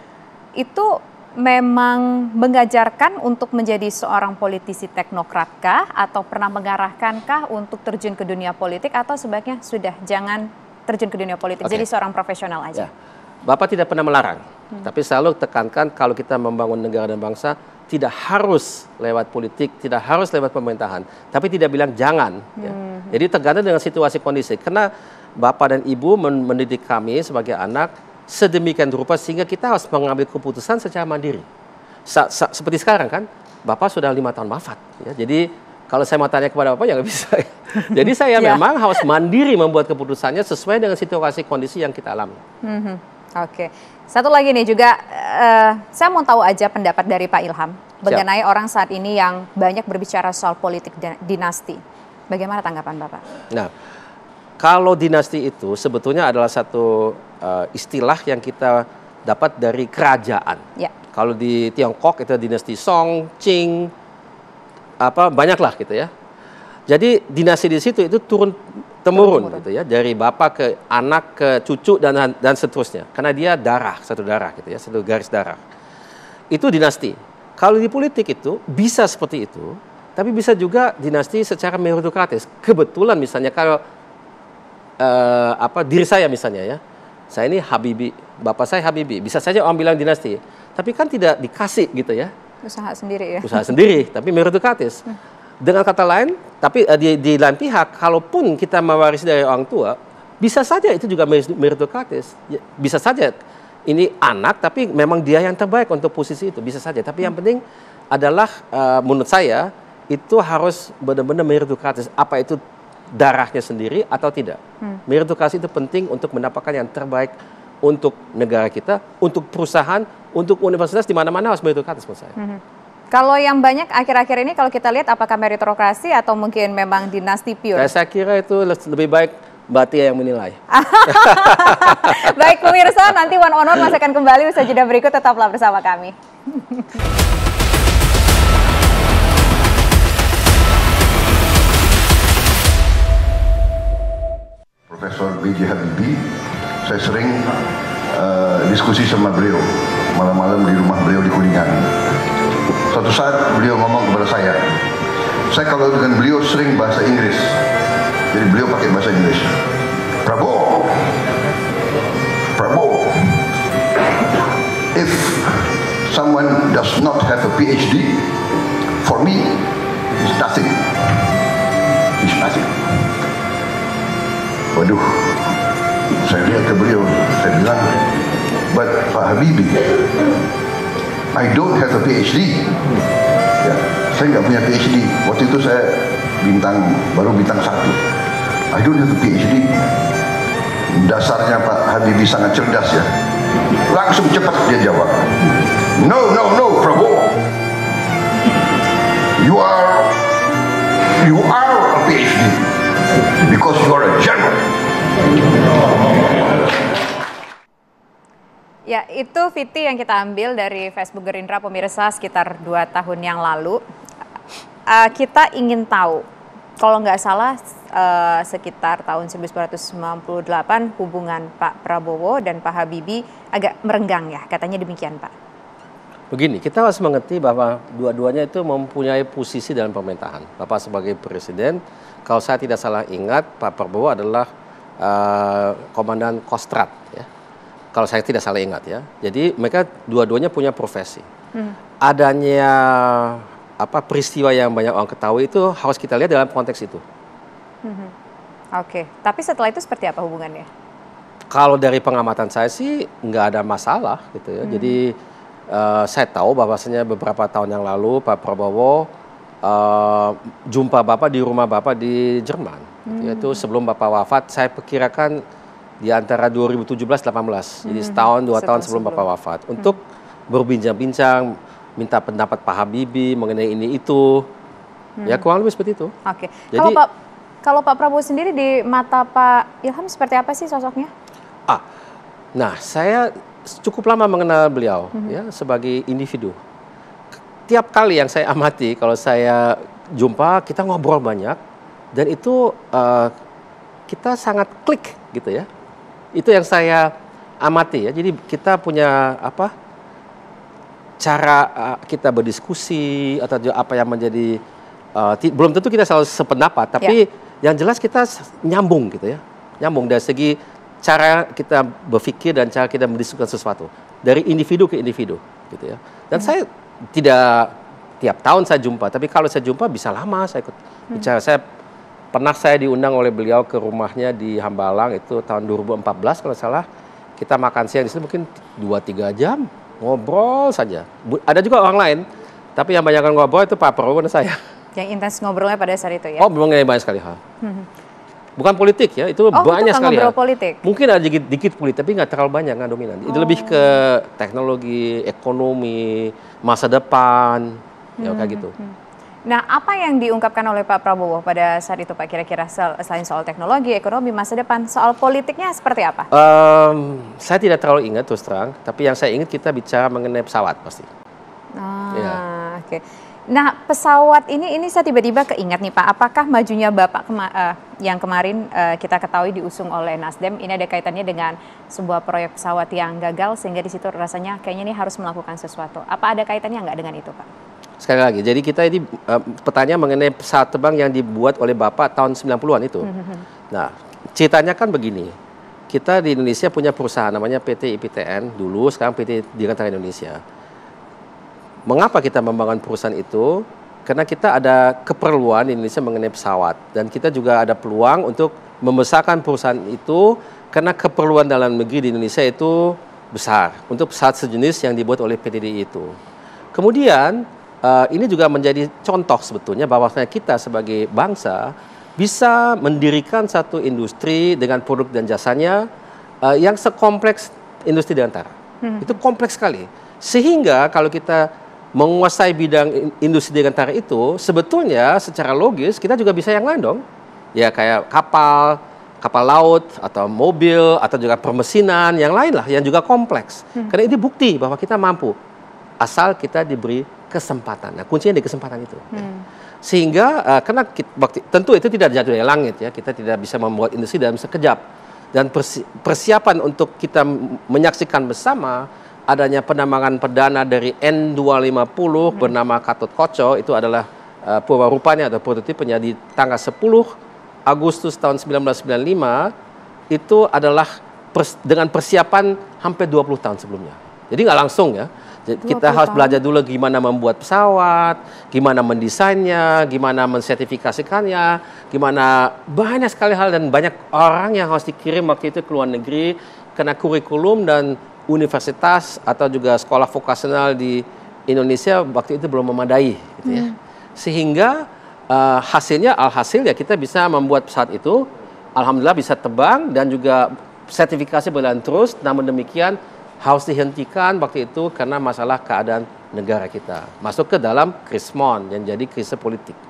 itu memang mengajarkan untuk menjadi seorang politisi teknokrat kah atau pernah mengarahkan untuk terjun ke dunia politik atau sebaiknya sudah jangan terjun ke dunia politik okay. jadi seorang profesional aja. Ya.
Bapak tidak pernah melarang, hmm. tapi selalu tekankan kalau kita membangun negara dan bangsa tidak harus lewat politik, tidak harus lewat pemerintahan, tapi tidak bilang jangan. Ya. Hmm. Ya. Jadi tergantung dengan situasi kondisi. Karena bapak dan ibu mendidik kami sebagai anak sedemikian rupa sehingga kita harus mengambil keputusan secara mandiri. Sa -sa seperti sekarang kan, Bapak sudah lima tahun wafat. Ya. Jadi kalau saya mau tanya kepada Bapak ya nggak bisa. Jadi saya yeah. memang harus mandiri membuat keputusannya sesuai dengan situasi kondisi yang kita alami.
Mm -hmm. Oke. Okay. Satu lagi nih juga, uh, saya mau tahu aja pendapat dari Pak Ilham mengenai orang saat ini yang banyak berbicara soal politik dinasti. Bagaimana tanggapan Bapak?
Nah, kalau dinasti itu sebetulnya adalah satu uh, istilah yang kita dapat dari kerajaan. Ya. Kalau di Tiongkok itu dinasti Song, Qing, apa banyaklah gitu ya. Jadi dinasti di situ itu turun temurun, temurun gitu ya dari bapak ke anak ke cucu dan dan seterusnya. Karena dia darah satu darah gitu ya satu garis darah. Itu dinasti. Kalau di politik itu bisa seperti itu, tapi bisa juga dinasti secara meritokratis. Kebetulan misalnya kalau uh, apa diri saya misalnya ya. Saya ini Habibi, bapak saya Habibi. Bisa saja orang bilang dinasti, tapi kan tidak dikasih gitu ya.
Usaha sendiri ya. Usaha
sendiri, tapi meritokratis. Hmm. Dengan kata lain, tapi uh, di, di lain pihak, kalaupun kita mewarisi dari orang tua, bisa saja itu juga meritokratis. Ya, bisa saja ini anak, tapi memang dia yang terbaik untuk posisi itu, bisa saja. Tapi yang hmm. penting adalah, uh, menurut saya, itu harus benar-benar meritokratis. Apa itu darahnya sendiri atau tidak. Hmm. Meritokrasi itu penting untuk mendapatkan yang terbaik untuk negara kita, untuk perusahaan, untuk universitas di mana-mana harus meritokratis menurut saya.
Hmm. Kalau yang banyak akhir-akhir ini kalau kita lihat apakah meritokrasi atau mungkin memang dinasti pure? Saya,
saya kira itu lebih baik Mbak Tia yang menilai. baik pemirsa,
nanti One On One masih akan kembali usaha jeda berikut tetaplah bersama kami.
Profesor B.J. Habibie, saya sering uh, diskusi sama beliau malam-malam di rumah beliau di Kuningan. Suatu saat beliau ngomong kepada saya, saya kalau dengan beliau sering bahasa Inggris, jadi beliau
pakai bahasa Inggris. Prabowo, Prabowo,
if someone does not have a PhD, for me, it's nothing. Waduh, saya lihat ke beliau, saya bilang, but Pak Habibie, I don't have a PhD. Ya, saya nggak punya PhD. Waktu itu saya bintang, baru bintang satu. I don't have a PhD. Dasarnya Pak Habibie sangat cerdas ya.
Langsung cepat dia jawab. No, no, no, Prabowo. You are, you are a PhD because you are a general.
Ya, itu Viti yang kita ambil dari Facebook Gerindra pemirsa sekitar dua tahun yang lalu. Uh, kita ingin tahu, kalau nggak salah uh, sekitar tahun 1998 hubungan Pak Prabowo dan Pak Habibie agak merenggang ya, katanya demikian Pak.
Begini, kita harus mengerti bahwa dua-duanya itu mempunyai posisi dalam pemerintahan. Bapak sebagai presiden, kalau saya tidak salah ingat Pak Prabowo adalah uh, komandan Kostrad ya. Kalau saya tidak salah ingat ya. Jadi mereka dua-duanya punya profesi. Hmm. Adanya apa peristiwa yang banyak orang ketahui itu harus kita lihat dalam konteks itu.
Hmm. Oke,
okay. tapi setelah itu seperti apa hubungannya?
Kalau dari pengamatan saya sih nggak ada masalah gitu ya. Hmm. Jadi uh, saya tahu bahwasanya beberapa tahun yang lalu Pak Prabowo uh, jumpa Bapak di rumah Bapak di Jerman. Hmm. Yaitu sebelum Bapak wafat, saya perkirakan di antara 2017-18. Hmm. Jadi setahun, dua Setelah tahun sebelum, sebelum Bapak wafat. Hmm. Untuk berbincang-bincang, minta pendapat Pak Habibie mengenai ini itu. Ya, hmm. Ya kurang lebih seperti itu. Oke. Okay. kalau Pak
kalau Pak Prabowo sendiri di mata Pak Ilham seperti apa sih sosoknya?
Ah, nah saya cukup lama mengenal beliau mm -hmm. ya sebagai individu tiap kali yang saya amati kalau saya jumpa kita ngobrol banyak dan itu uh, kita sangat klik gitu ya. Itu yang saya amati ya. Jadi kita punya apa cara uh, kita berdiskusi atau apa yang menjadi uh, belum tentu kita selalu sependapat tapi ya. yang jelas kita nyambung gitu ya. Nyambung dari segi cara kita berpikir dan cara kita mendiskusikan sesuatu dari individu ke individu gitu ya. Dan hmm. saya tidak tiap tahun saya jumpa, tapi kalau saya jumpa bisa lama saya ikut hmm. bicara. Saya pernah saya diundang oleh beliau ke rumahnya di Hambalang itu tahun 2014 kalau salah. Kita makan siang di situ mungkin 2 3 jam ngobrol saja. Ada juga orang lain, tapi yang banyak ngobrol itu Pak Prabowo dan saya.
Yang intens ngobrolnya pada saat itu ya. Oh,
memang banyak sekali hal. Hmm bukan politik ya itu oh, banyak sekali ya. politik mungkin ada dikit, dikit politik tapi nggak terlalu banyak nggak dominan oh. itu lebih ke oh. teknologi ekonomi masa depan hmm. ya kayak hmm, gitu hmm, hmm.
nah apa yang diungkapkan oleh Pak Prabowo pada saat itu Pak kira-kira selain soal teknologi ekonomi masa depan soal politiknya seperti apa
um, saya tidak terlalu ingat terus terang tapi yang saya ingat kita bicara mengenai pesawat pasti
ah, ya. oke okay. Nah, pesawat ini ini saya tiba-tiba keingat nih Pak, apakah majunya Bapak kema uh, yang kemarin uh, kita ketahui diusung oleh Nasdem ini ada kaitannya dengan sebuah proyek pesawat yang gagal sehingga di situ rasanya kayaknya ini harus melakukan sesuatu. Apa ada kaitannya enggak dengan itu, Pak?
Sekali lagi, jadi kita ini uh, pertanyaan mengenai pesawat terbang yang dibuat oleh Bapak tahun 90-an itu. Hmm, hmm, hmm. Nah, ceritanya kan begini. Kita di Indonesia punya perusahaan namanya PT IPTN dulu, sekarang PT Dirgantara Indonesia Mengapa kita membangun perusahaan itu? Karena kita ada keperluan di Indonesia mengenai pesawat dan kita juga ada peluang untuk membesarkan perusahaan itu karena keperluan dalam negeri di Indonesia itu besar untuk pesawat sejenis yang dibuat oleh PDD itu. Kemudian eh, ini juga menjadi contoh sebetulnya bahwasanya kita sebagai bangsa bisa mendirikan satu industri dengan produk dan jasanya eh, yang sekompleks industri di Hmm. Itu kompleks sekali. Sehingga kalau kita menguasai bidang industri dirgantara itu, sebetulnya secara logis kita juga bisa yang lain dong. Ya kayak kapal, kapal laut, atau mobil, atau juga permesinan, yang lain lah, yang juga kompleks. Hmm. Karena ini bukti bahwa kita mampu, asal kita diberi kesempatan. Nah kuncinya di kesempatan itu. Hmm. Sehingga uh, karena kita, tentu itu tidak jatuh dari langit ya, kita tidak bisa membuat industri dalam sekejap. Dan persiapan untuk kita menyaksikan bersama adanya penambangan perdana dari N250 hmm. bernama Katut Koco itu adalah uh, rupanya atau prototipenya di tanggal 10 Agustus tahun 1995 itu adalah pers dengan persiapan hampir 20 tahun sebelumnya. Jadi nggak langsung ya. Jadi kita harus belajar dulu gimana membuat pesawat, gimana mendesainnya, gimana mensertifikasikannya, gimana banyak sekali hal dan banyak orang yang harus dikirim waktu itu ke luar negeri karena kurikulum dan universitas atau juga sekolah vokasional di Indonesia waktu itu belum memadai gitu ya. Hmm. Sehingga uh, hasilnya alhasil ya kita bisa membuat pesawat itu alhamdulillah bisa terbang dan juga sertifikasi berjalan terus namun demikian harus dihentikan waktu itu karena masalah keadaan negara kita masuk ke dalam krismon yang jadi krisis politik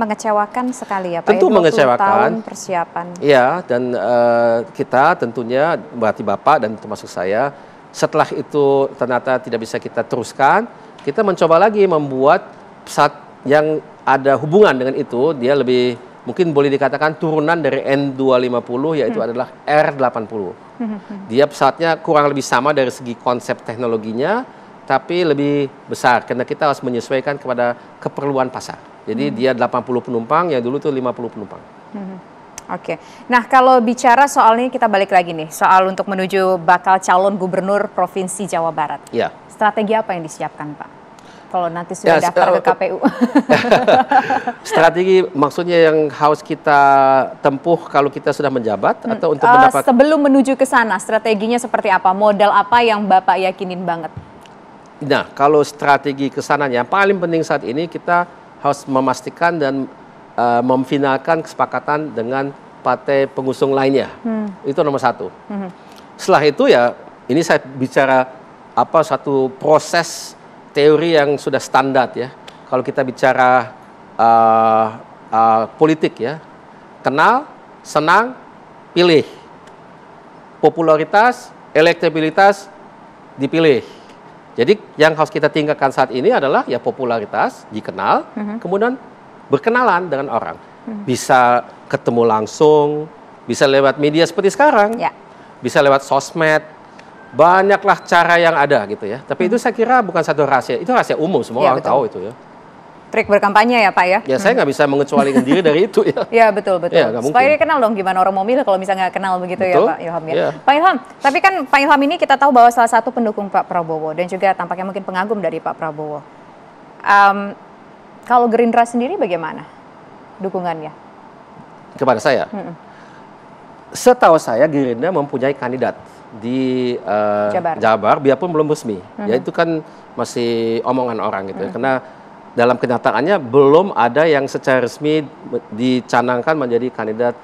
mengecewakan sekali ya Pak. Tentu ya, mengecewakan. Tahun persiapan.
Iya, dan uh, kita tentunya berarti Bapak dan termasuk saya setelah itu ternyata tidak bisa kita teruskan, kita mencoba lagi membuat pesat yang ada hubungan dengan itu, dia lebih mungkin boleh dikatakan turunan dari N250 yaitu hmm. adalah R80. Hmm, hmm, hmm. Dia pesawatnya kurang lebih sama dari segi konsep teknologinya, tapi lebih besar karena kita harus menyesuaikan kepada keperluan pasar. Jadi hmm. dia 80 penumpang, yang dulu tuh 50 penumpang.
Hmm. Oke. Okay. Nah, kalau bicara soal ini kita balik lagi nih, soal untuk menuju bakal calon gubernur Provinsi Jawa Barat. Ya. Strategi apa yang disiapkan, Pak? Kalau nanti sudah ya, daftar ke eh, KPU.
strategi maksudnya yang harus kita tempuh kalau kita sudah menjabat hmm. atau untuk uh, mendapat
Sebelum menuju ke sana, strateginya seperti apa? Modal apa yang Bapak yakinin banget?
Nah, kalau strategi kesananya, paling penting saat ini kita harus memastikan dan uh, memfinalkan kesepakatan dengan partai pengusung lainnya. Hmm. Itu nomor satu. Hmm. Setelah itu ya ini saya bicara apa satu proses teori yang sudah standar ya. Kalau kita bicara uh, uh, politik ya, kenal, senang, pilih, popularitas, elektabilitas, dipilih. Jadi yang harus kita tingkatkan saat ini adalah ya popularitas, dikenal, uh mhm. -huh. kemudian berkenalan dengan orang. Uh mhm. -huh. Bisa ketemu langsung, bisa lewat media seperti sekarang, yeah. bisa lewat sosmed, banyaklah cara yang ada gitu ya. Tapi uh mhm. -huh. itu saya kira bukan satu rahasia, itu rahasia umum semua yeah, orang betul. tahu itu ya
trik berkampanye ya Pak ya? Ya
saya nggak bisa mengecualikan diri dari itu ya.
Ya betul betul. Ya, Supaya dia kenal dong gimana orang mau milih kalau misalnya nggak kenal begitu ya, betul. ya Pak Ilham ya. ya. Pak Ilham, tapi kan Pak Ilham ini kita tahu bahwa salah satu pendukung Pak Prabowo dan juga tampaknya mungkin pengagum dari Pak Prabowo. Um, kalau Gerindra sendiri bagaimana dukungannya? Kepada saya? Hmm.
Setahu saya Gerindra mempunyai kandidat di uh, Jabar. Jabar, biarpun belum resmi. Hmm. Ya itu kan masih omongan orang gitu hmm. ya. Karena dalam kenyataannya belum ada yang secara resmi dicanangkan menjadi kandidat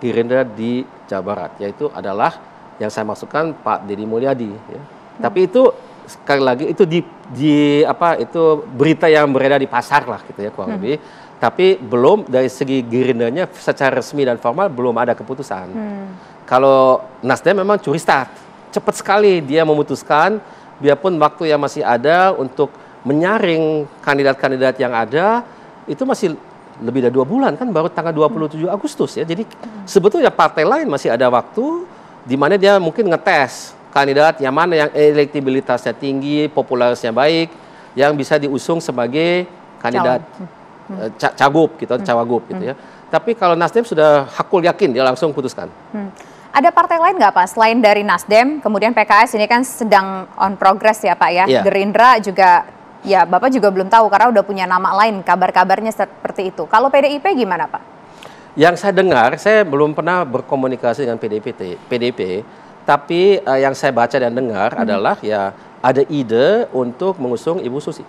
Gerindra di Jawa Barat, yaitu adalah yang saya masukkan Pak Deddy Mulyadi. Ya. Hmm. Tapi itu sekali lagi itu di, di apa itu berita yang beredar di pasar lah gitu ya kurang hmm. lebih. Tapi belum dari segi Gerindranya secara resmi dan formal belum ada keputusan. Hmm. Kalau Nasdem memang curi start, cepat sekali dia memutuskan, biarpun waktu yang masih ada untuk menyaring kandidat-kandidat yang ada itu masih lebih dari dua bulan kan baru tanggal 27 Agustus ya. Jadi sebetulnya partai lain masih ada waktu di mana dia mungkin ngetes kandidat yang mana yang elektibilitasnya tinggi, popularitasnya baik, yang bisa diusung sebagai kandidat hmm. Eh, cagup gitu, hmm. cawagup gitu hmm. ya. Tapi kalau Nasdem sudah hakul yakin dia langsung putuskan.
Hmm. Ada partai lain nggak Pak selain dari Nasdem, kemudian PKS ini kan sedang on progress ya Pak ya, yeah. Gerindra juga ya Bapak juga belum tahu karena udah punya nama lain kabar-kabarnya seperti itu. Kalau PDIP gimana Pak?
Yang saya dengar, saya belum pernah berkomunikasi dengan PDIP, PDIP tapi uh, yang saya baca dan dengar hmm. adalah ya ada ide untuk mengusung Ibu Susi.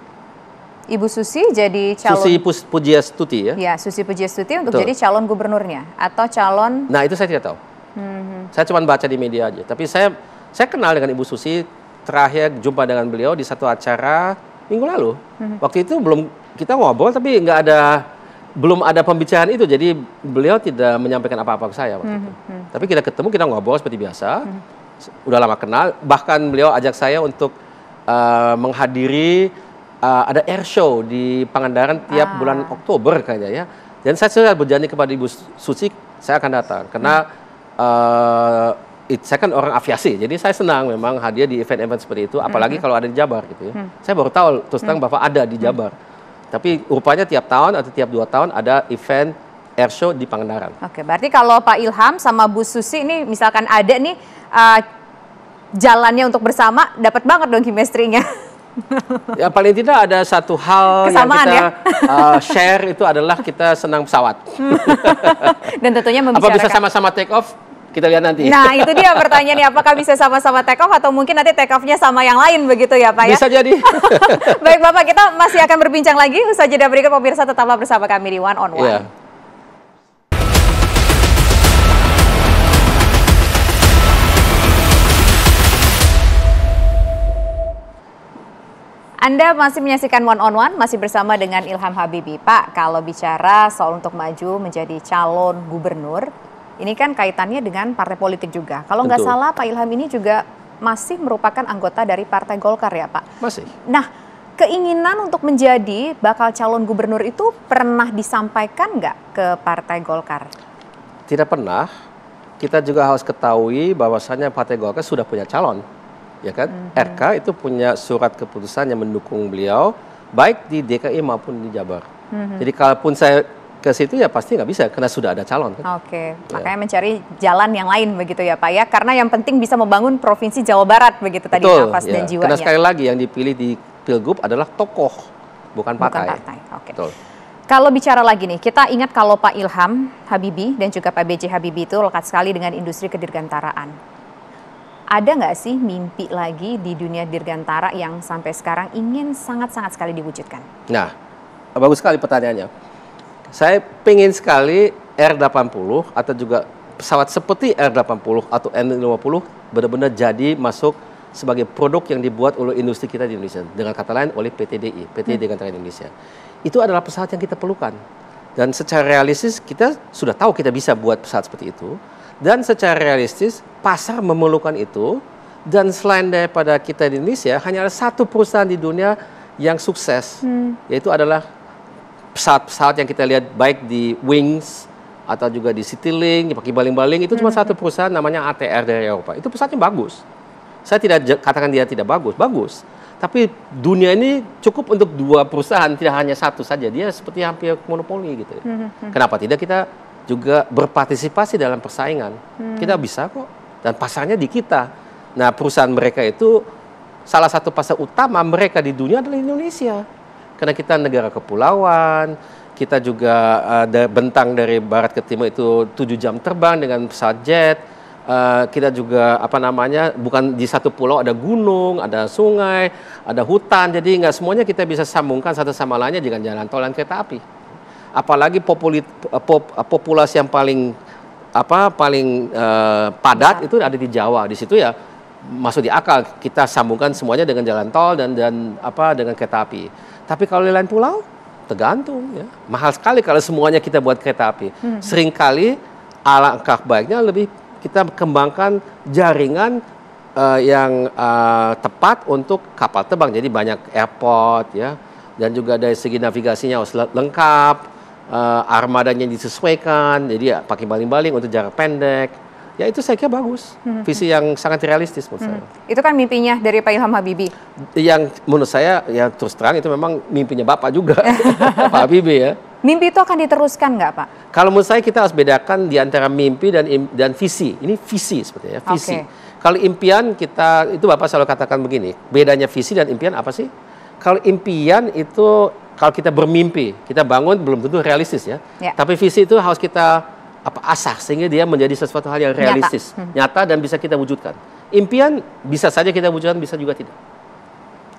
Ibu Susi jadi calon Susi
Pujiastuti ya? Ya,
Susi Pujiastuti untuk Betul. jadi calon gubernurnya atau calon
Nah, itu saya tidak tahu. Hmm. Saya cuma baca di media aja, tapi saya saya kenal dengan Ibu Susi terakhir jumpa dengan beliau di satu acara minggu lalu. Hmm. Waktu itu belum kita ngobrol tapi nggak ada belum ada pembicaraan itu jadi beliau tidak menyampaikan apa-apa ke saya waktu hmm. itu. Hmm. Tapi kita ketemu kita ngobrol seperti biasa. Hmm. Udah lama kenal bahkan beliau ajak saya untuk uh, menghadiri uh, ada air show di Pangandaran tiap ah. bulan Oktober kayaknya ya. Dan saya sudah berjanji kepada Ibu Suci saya akan datang karena hmm. Eh, it, saya kan orang aviasi, jadi saya senang memang hadir di event-event seperti itu, apalagi hmm. kalau ada di Jabar gitu ya. Hmm. Saya baru tahu terus terang hmm. bahwa ada di hmm. Jabar. Hmm. Tapi rupanya tiap tahun atau tiap dua tahun ada event airshow di Pangandaran. Oke,
berarti kalau Pak Ilham sama Bu Susi ini misalkan ada nih uh, jalannya untuk bersama, dapat banget dong chemistry-nya.
ya paling tidak ada satu hal Kesamaan, yang kita ya? uh, share itu adalah kita senang pesawat. Hmm.
Dan tentunya membicarakan. Apa bisa
sama-sama take off? Kita lihat nanti. Nah, itu dia pertanyaannya
apakah bisa sama-sama take off atau mungkin nanti take off-nya sama yang lain begitu ya, Pak ya? Bisa jadi. Baik, Bapak, kita masih akan berbincang lagi usaha jeda berikut pemirsa tetaplah bersama kami di One on One. Yeah. Anda masih menyaksikan One on One, masih bersama dengan Ilham Habibi. Pak, kalau bicara soal untuk maju menjadi calon gubernur, ini kan kaitannya dengan partai politik juga. Kalau nggak salah Pak Ilham ini juga masih merupakan anggota dari Partai Golkar ya Pak? Masih. Nah, keinginan untuk menjadi bakal calon gubernur itu pernah disampaikan nggak ke Partai Golkar?
Tidak pernah. Kita juga harus ketahui bahwasannya Partai Golkar sudah punya calon. Ya kan? Mm -hmm. RK itu punya surat keputusan yang mendukung beliau baik di DKI maupun di Jabar. Mm -hmm. Jadi kalaupun saya ke situ ya pasti nggak bisa karena sudah ada calon. Kan?
Oke, ya. makanya mencari jalan yang lain begitu ya Pak ya, karena yang penting bisa membangun provinsi Jawa Barat begitu tadi Betul, nafas ya. dan jiwanya. Karena sekali lagi
yang dipilih di Pilgub adalah tokoh, bukan partai. Bukan partai, oke. Betul.
Kalau bicara lagi nih, kita ingat kalau Pak Ilham Habibi dan juga Pak BJ Habibi itu lekat sekali dengan industri kedirgantaraan. Ada nggak sih mimpi lagi di dunia dirgantara yang sampai sekarang ingin sangat-sangat sekali diwujudkan?
Nah, bagus sekali pertanyaannya saya pengen sekali R80 atau juga pesawat seperti R80 atau N50 benar-benar jadi masuk sebagai produk yang dibuat oleh industri kita di Indonesia. Dengan kata lain oleh PT DI PT hmm. Dirgantara Indonesia. Itu adalah pesawat yang kita perlukan. Dan secara realistis kita sudah tahu kita bisa buat pesawat seperti itu. Dan secara realistis pasar memerlukan itu. Dan selain daripada kita di Indonesia, hanya ada satu perusahaan di dunia yang sukses, hmm. yaitu adalah pesawat-pesawat yang kita lihat baik di Wings atau juga di Citylink, pakai baling-baling itu cuma hmm. satu perusahaan namanya ATR dari Eropa. Itu pesawatnya bagus. Saya tidak katakan dia tidak bagus, bagus. Tapi dunia ini cukup untuk dua perusahaan, tidak hanya satu saja. Dia seperti hampir monopoli gitu. Hmm, hmm, hmm. Kenapa tidak kita juga berpartisipasi dalam persaingan? Hmm. Kita bisa kok. Dan pasarnya di kita. Nah perusahaan mereka itu salah satu pasar utama mereka di dunia adalah Indonesia karena kita negara kepulauan, kita juga ada eh, uh, bentang dari barat ke timur itu tujuh jam terbang dengan pesawat jet. Uh, kita juga apa namanya bukan di satu pulau ada gunung, ada sungai, ada hutan. Jadi nggak semuanya kita bisa sambungkan satu sama lainnya dengan jalan tol dan kereta api. Apalagi populi, eh, pop, populasi yang paling apa paling uh, padat itu ada di Jawa. Di situ ya masuk di akal kita sambungkan semuanya dengan jalan tol dan dan apa dengan kereta api. Tapi kalau di lain pulau, tergantung. Ya. Mahal sekali kalau semuanya kita buat kereta api. Hmm. Seringkali alangkah baiknya lebih kita kembangkan jaringan uh, yang uh, tepat untuk kapal terbang. Jadi banyak airport ya, dan juga dari segi navigasinya harus lengkap. Uh, armadanya disesuaikan, jadi ya, pakai baling-baling untuk jarak pendek, Ya itu saya kira bagus, hmm, hmm. visi yang sangat realistis menurut hmm. saya.
Itu kan mimpinya dari Pak Ilham Habibie.
Yang menurut saya ya terus terang itu memang mimpinya Bapak juga, Pak Habibie ya.
Mimpi itu akan diteruskan nggak Pak?
Kalau menurut saya kita harus bedakan di antara mimpi dan dan visi. Ini visi sepertinya, ya, visi. Okay. Kalau impian kita, itu Bapak selalu katakan begini, bedanya visi dan impian apa sih? Kalau impian itu, kalau kita bermimpi, kita bangun belum tentu realistis ya. Yeah. Tapi visi itu harus kita apa asah sehingga dia menjadi sesuatu hal yang realistis, nyata, hmm. nyata dan bisa kita wujudkan. Impian bisa saja kita wujudkan, bisa juga tidak.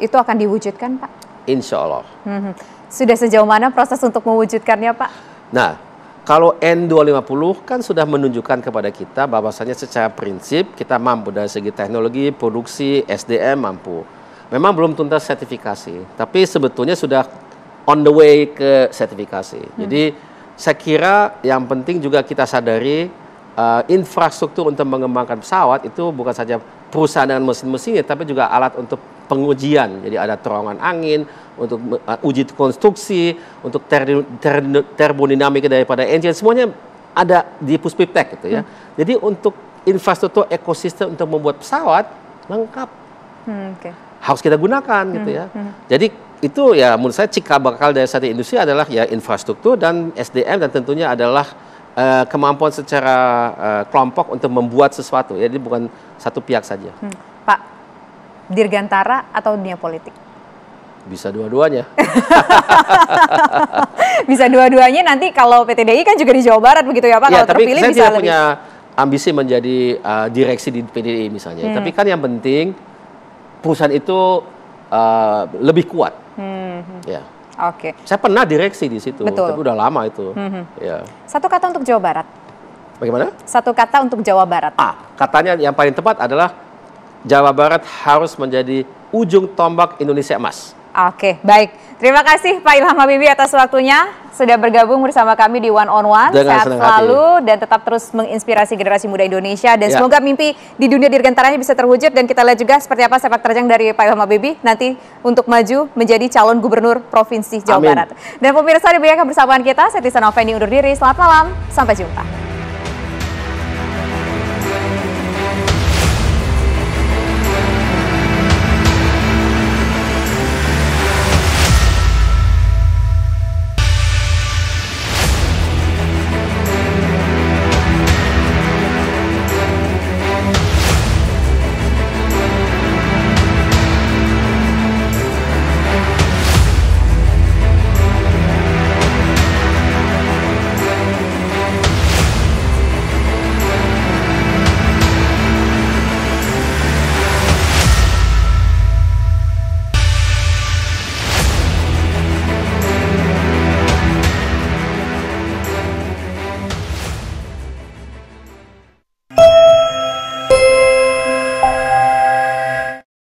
Itu akan diwujudkan, Pak? Insya Allah. Hmm. Sudah sejauh mana proses untuk mewujudkannya, Pak?
Nah, kalau N250 kan sudah menunjukkan kepada kita bahwasanya secara prinsip kita mampu dari segi teknologi, produksi, SDM mampu. Memang belum tuntas sertifikasi, tapi sebetulnya sudah on the way ke sertifikasi. Hmm. Jadi saya kira yang penting juga kita sadari uh, infrastruktur untuk mengembangkan pesawat itu bukan saja perusahaan dengan mesin-mesinnya, tapi juga alat untuk pengujian. Jadi ada terowongan angin, untuk eh, uji konstruksi, untuk ter ter termodinamika daripada engine, semuanya ada di Puspiptek gitu ya. Hmm. Jadi untuk infrastruktur ekosistem untuk membuat pesawat lengkap. Hmm, okay. Harus kita gunakan gitu hmm, gitu ya. Hmm. Jadi itu ya menurut saya cikal bakal dari satu industri adalah ya infrastruktur dan SDM dan tentunya adalah uh, kemampuan secara uh, kelompok untuk membuat sesuatu. Jadi bukan satu pihak saja. Hmm.
Pak, dirgantara atau dunia politik?
Bisa dua-duanya.
bisa dua-duanya nanti kalau PTDI kan juga di Jawa Barat begitu ya Pak? Ya, kalau tapi terpilih saya bisa tidak lebih... punya
ambisi menjadi uh, direksi di PTDI misalnya. Hmm. Tapi kan yang penting perusahaan itu uh, lebih kuat
Hmm, hmm. Ya. Oke. Okay.
Saya pernah direksi di situ, Betul. tapi udah lama itu. Hmm, hmm. Ya.
Satu kata untuk Jawa Barat. Bagaimana? Satu kata untuk Jawa Barat. Ah,
katanya yang paling tepat adalah Jawa Barat harus menjadi ujung tombak Indonesia emas.
Oke, baik. Terima kasih Pak Ilham Habibie atas waktunya sudah bergabung bersama kami di One on One. Dengan Sehat selalu hati. dan tetap terus menginspirasi generasi muda Indonesia dan ya. semoga mimpi di dunia dirgantaranya bisa terwujud dan kita lihat juga seperti apa sepak terjang dari Pak Ilham Habibie nanti untuk maju menjadi calon gubernur Provinsi Jawa Amin. Barat. Dan pemirsa demikian kebersamaan kita, saya Tisana Fendi undur diri. Selamat malam, sampai jumpa.